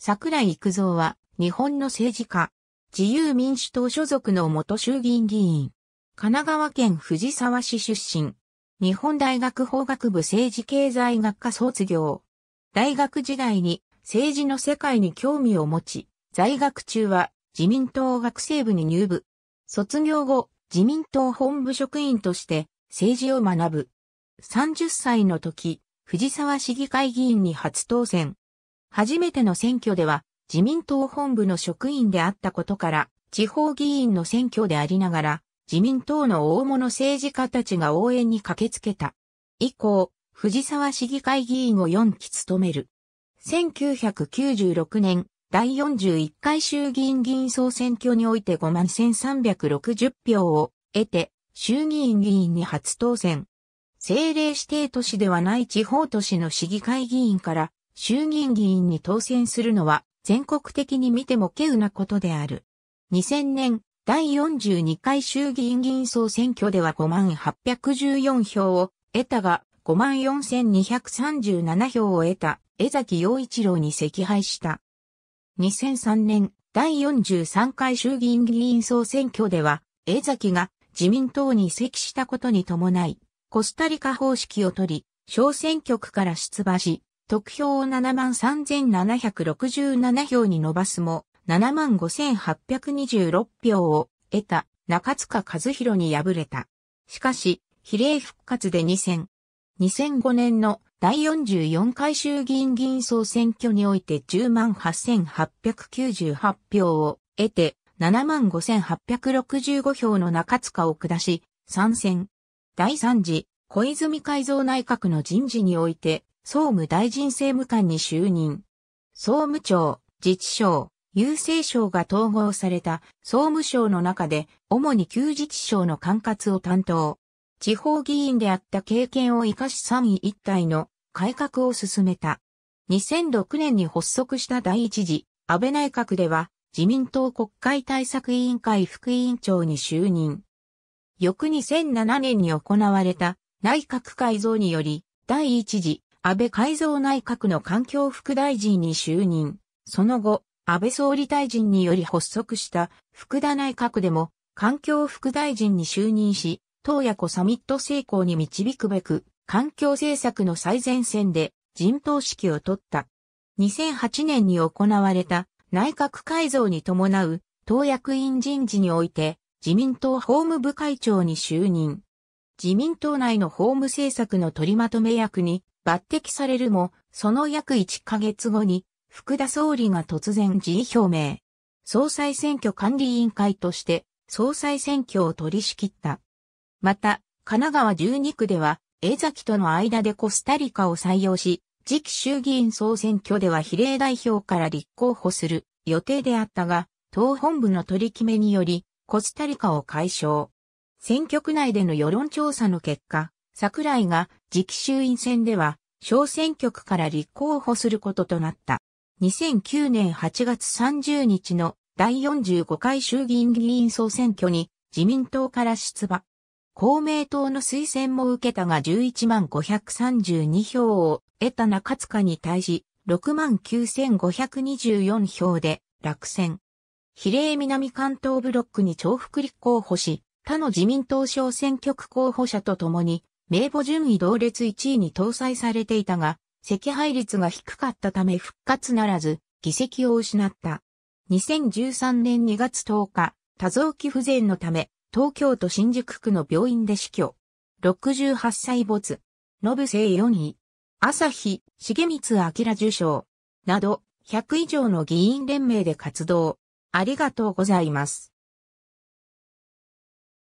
桜井育造は、日本の政治家、自由民主党所属の元衆議院議員、神奈川県藤沢市出身、日本大学法学部政治経済学科卒業、大学時代に政治の世界に興味を持ち、在学中は自民党学生部に入部、卒業後、自民党本部職員として政治を学ぶ。30歳の時、藤沢市議会議員に初当選。初めての選挙では自民党本部の職員であったことから、地方議員の選挙でありながら、自民党の大物政治家たちが応援に駆けつけた。以降、藤沢市議会議員を4期務める。1996年、第41回衆議院議員総選挙において5万1360票を得て、衆議院議員に初当選。政令指定都市ではない地方都市の市議会議員から衆議院議員に当選するのは全国的に見ても稀有なことである。2000年第42回衆議院議員総選挙では5814票を得たが54,237票を得た江崎陽一郎に惜敗した。2003年第43回衆議院議員総選挙では江崎が自民党に席したことに伴いコスタリカ方式を取り小選挙区から出馬し得票を73,767票に伸ばすも、75,826票を得た中塚和弘に敗れた。しかし、比例復活で2戦。2005年の第44回衆議院議員総選挙において108,898票を得て75,865票の中塚を下し、参戦。第3次小泉改造内閣の人事において総務大臣政務官に就任。総務庁、自治省、郵政省が統合された総務省の中で主に旧自治省の管轄を担当。地方議員であった経験を生かし三位一体の改革を進めた。2006年に発足した第一次安倍内閣では自民党国会対策委員会副委員長に就任。翌2007年に行われた内閣改造により第一次安倍改造内閣の環境副大臣に就任。その後、安倍総理大臣により発足した福田内閣でも環境副大臣に就任し、東野湖サミット成功に導くべく、環境政策の最前線で陣頭指揮を取った。2008年に行われた内閣改造に伴う党役員人事において自民党法務部会長に就任。自民党内の法務政策の取りまとめ役に抜擢されるも、その約1ヶ月後に、福田総理が突然辞意表明。総裁選挙管理委員会として、総裁選挙を取り仕切った。また、神奈川12区では、江崎との間でコスタリカを採用し、次期衆議院総選挙では比例代表から立候補する予定であったが、党本部の取り決めにより、コスタリカを解消。選挙区内での世論調査の結果、桜井が次期衆院選では小選挙区から立候補することとなった。2009年8月30日の第45回衆議院議員総選挙に自民党から出馬。公明党の推薦も受けたが11万532票を得た中塚に対し6万9524票で落選。比例南関東ブロックに重複立候補し、他の自民党小選挙区候補者と共に名簿順位同列1位に搭載されていたが、赤配率が低かったため復活ならず、議席を失った。2013年2月10日、多臓器不全のため、東京都新宿区の病院で死去。68歳没。信生4位。朝日、重光明受賞。など、100以上の議員連盟で活動。ありがとうございます。